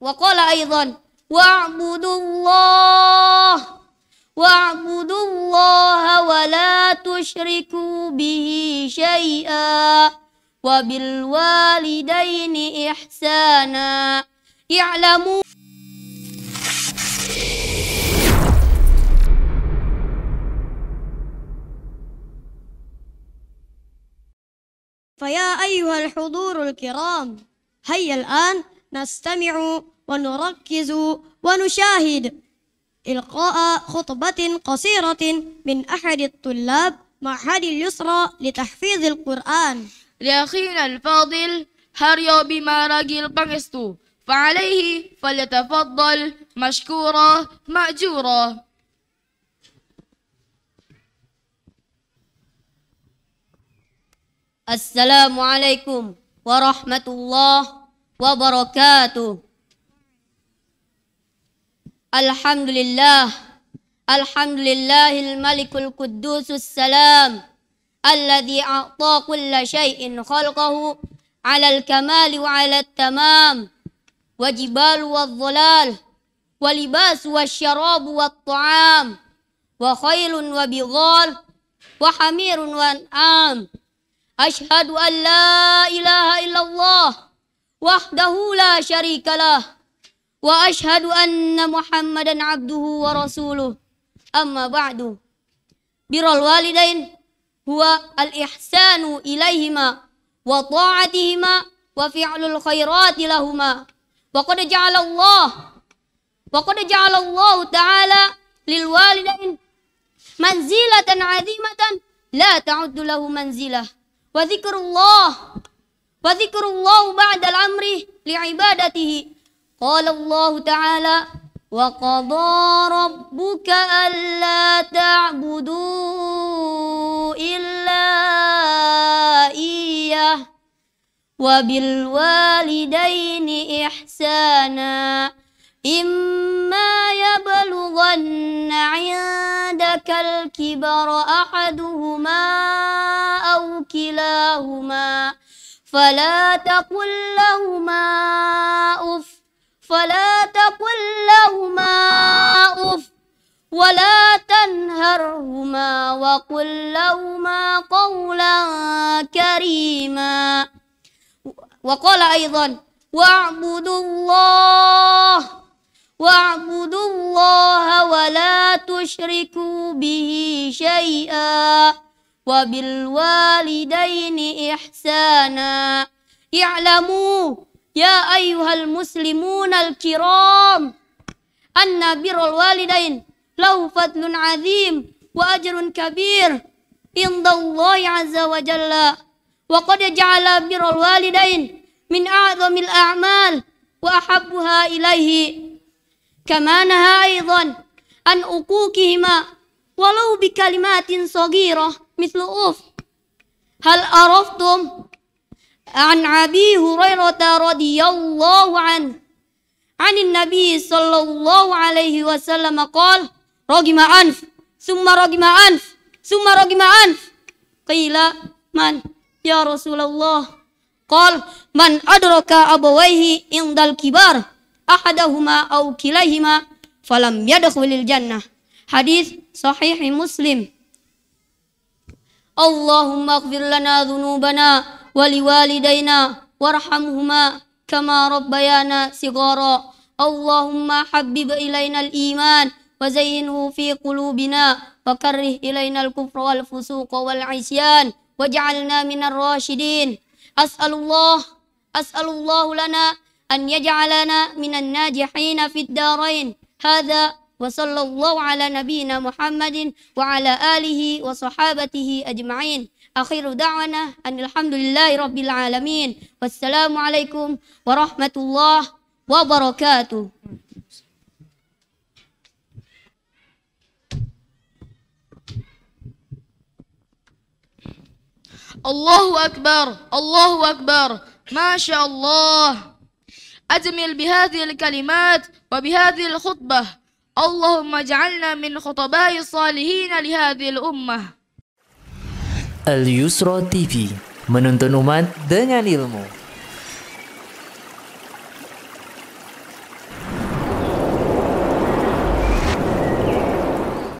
وقال أيضا واعبدوا الله واعبدوا الله ولا تشركوا به شيئا وبالوالدين إحسانا اعلموا فيا أيها الحضور الكرام هيا الآن نستمع ونركز ونشاهد إلقاء خطبة قصيرة من أحد الطلاب معهد اليسرى لتحفيظ القرآن لأخينا الفاضل بما بمارق البنستو فعليه فليتفضل مشكورا مأجورا السلام عليكم ورحمة الله وبركاته الحمد لله الحمد لله الملك القدوس السلام الذي أعطى كل شيء خلقه على الكمال وعلى التمام وجبال والظلال ولباس والشراب والطعام وخيل وبغال وحمير وأنعام أشهد أن لا إله إلا الله وحده لا شريك له وأشهد أن محمدا عبده ورسوله أما بعد بر الوالدين هو الإحسان إليهما وطاعتهما وفعل الخيرات لهما وقد جعل الله وقد جعل الله تعالى للوالدين منزلة عظيمة لا تعد له منزلة وذكر الله فذكر الله بعد الأمر لعبادته قال الله تعالى وقضى ربك ألا تعبدوا إلا إياه وبالوالدين إحسانا إما يبلغن عندك الكبر أحدهما أو كلاهما فلا تقل لهما أف فلا تقل لهما أف ولا تنهرهما وقل لهما قولا كريما وقال أيضا واعبدوا الله واعبدوا الله ولا تشركوا به شيئا وبالوالدين إحسانا اعلموا يا أيها المسلمون الكرام أن بر الوالدين له فضل عظيم وأجر كبير عند الله عز وجل وقد جعل بر الوالدين من أعظم الأعمال وأحبها إليه كما نهى أيضا عن أقوكهما ولو بكلمات صغيرة Misalnya, hal arafatum. An Abu Hurairah radhiyallahu an an Nabi shallallahu alaihi wasallam, kata, Rogi ma'anf, summa Rogi ma'anf, summa Rogi ma'anf. Kila man ya Rasulullah, kata, man adu roka abwahi in dalki bar, ahdahuma falam yadahwilil jannah. Hadis Sahih Muslim. اللهم اغفر لنا ذنوبنا ولوالدينا وارحمهما كما ربيانا صغارا اللهم حبب إلينا الإيمان وزينه في قلوبنا وكره إلينا الكفر والفسوق والعصيان واجعلنا من الراشدين أسأل الله أسأل الله لنا أن يجعلنا من الناجحين في الدارين هذا وصلى الله على نبينا محمد وعلى آله وصحابته أجمعين أخير دعوانا أن الحمد لله رب العالمين والسلام عليكم ورحمة الله وبركاته الله أكبر الله أكبر ما شاء الله أجمل بهذه الكلمات وبهذه الخطبة Allahumma ja'alna min khutabai salihina lihadil ummah. Al-Yusra TV, menuntun umat dengan ilmu.